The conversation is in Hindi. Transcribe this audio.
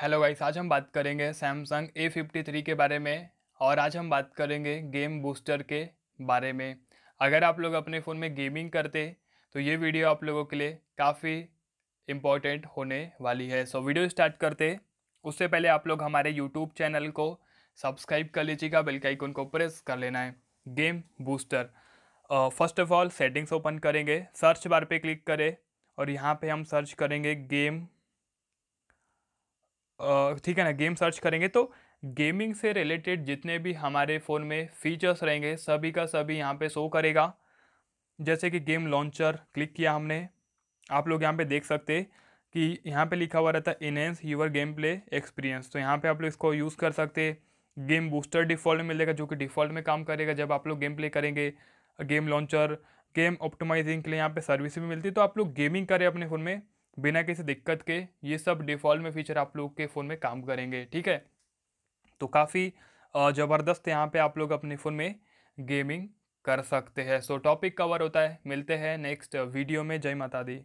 हेलो गाइस आज हम बात करेंगे सैमसंग ए फिफ्टी थ्री के बारे में और आज हम बात करेंगे गेम बूस्टर के बारे में अगर आप लोग अपने फ़ोन में गेमिंग करते तो ये वीडियो आप लोगों के लिए काफ़ी इम्पोर्टेंट होने वाली है सो वीडियो स्टार्ट करते उससे पहले आप लोग हमारे यूट्यूब चैनल को सब्सक्राइब कर लीजिएगा बेल आइकन को प्रेस कर लेना है game booster first of all settings open करेंगे सर्च बार पे क्लिक करें और यहाँ पे हम सर्च करेंगे गेम ठीक है ना गेम सर्च करेंगे तो गेमिंग से रिलेटेड जितने भी हमारे फ़ोन में फीचर्स रहेंगे सभी का सभी यहाँ पे शो करेगा जैसे कि गेम लॉन्चर क्लिक किया हमने आप लोग यहाँ पे देख सकते कि यहाँ पे लिखा हुआ रहता है enhance your game play experience तो यहाँ पे आप लोग इसको यूज़ कर सकते गेम बूस्टर डिफ़ॉल्ट मिलेगा जो कि डिफ़ॉल्ट में काम करेगा जब आप लोग गेम प्ले करेंगे गेम लॉन्चर गेम ऑप्टिमाइजिंग के लिए यहाँ पर सर्विस भी मिलती तो आप लोग गेमिंग करें अपने फ़ोन में बिना किसी दिक्कत के ये सब डिफ़ॉल्ट में फीचर आप लोग के फ़ोन में काम करेंगे ठीक है तो काफ़ी ज़बरदस्त यहाँ पे आप लोग अपने फ़ोन में गेमिंग कर सकते हैं सो टॉपिक कवर होता है मिलते हैं नेक्स्ट वीडियो में जय माता दी